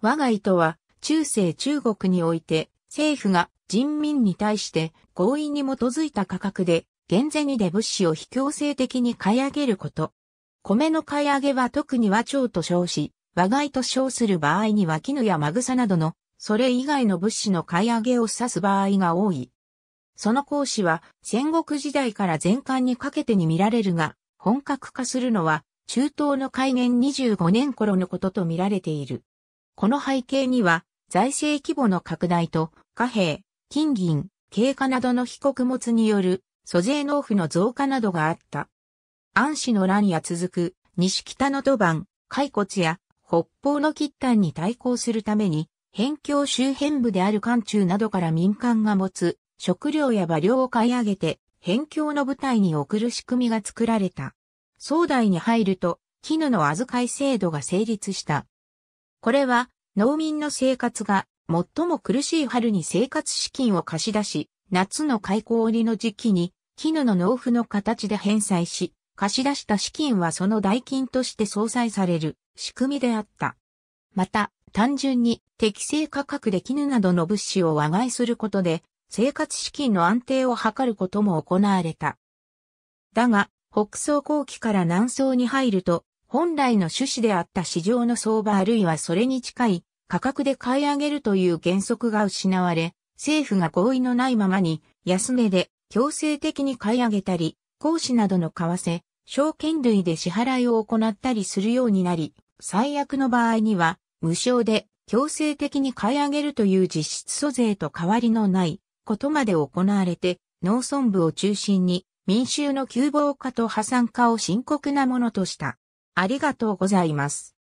我が意図は、中世中国において、政府が人民に対して合意に基づいた価格で、現銭で物資を非強制的に買い上げること。米の買い上げは特に和朝と称し、和外と称する場合には絹やマグサなどの、それ以外の物資の買い上げを指す場合が多い。その行使は戦国時代から全巻にかけてに見られるが、本格化するのは中東の開元25年頃のことと見られている。この背景には、財政規模の拡大と、貨幣、金銀、経過などの被告物による、租税納付の増加などがあった。安氏の乱や続く、西北の土番、骸骨や、北方の喫端に対抗するために、辺境周辺部である関中などから民間が持つ、食料や馬料を買い上げて、辺境の部隊に送る仕組みが作られた。総代に入ると、絹の預かり制度が成立した。これは農民の生活が最も苦しい春に生活資金を貸し出し、夏の開口折りの時期に絹の納付の形で返済し、貸し出した資金はその代金として相殺される仕組みであった。また、単純に適正価格で絹などの物資を和解することで、生活資金の安定を図ることも行われた。だが、北総後期から南宋に入ると、本来の趣旨であった市場の相場あるいはそれに近い価格で買い上げるという原則が失われ、政府が合意のないままに安値で強制的に買い上げたり、講師などの為替、証券類で支払いを行ったりするようになり、最悪の場合には無償で強制的に買い上げるという実質租税と変わりのないことまで行われて、農村部を中心に民衆の窮乏化と破産化を深刻なものとした。ありがとうございます。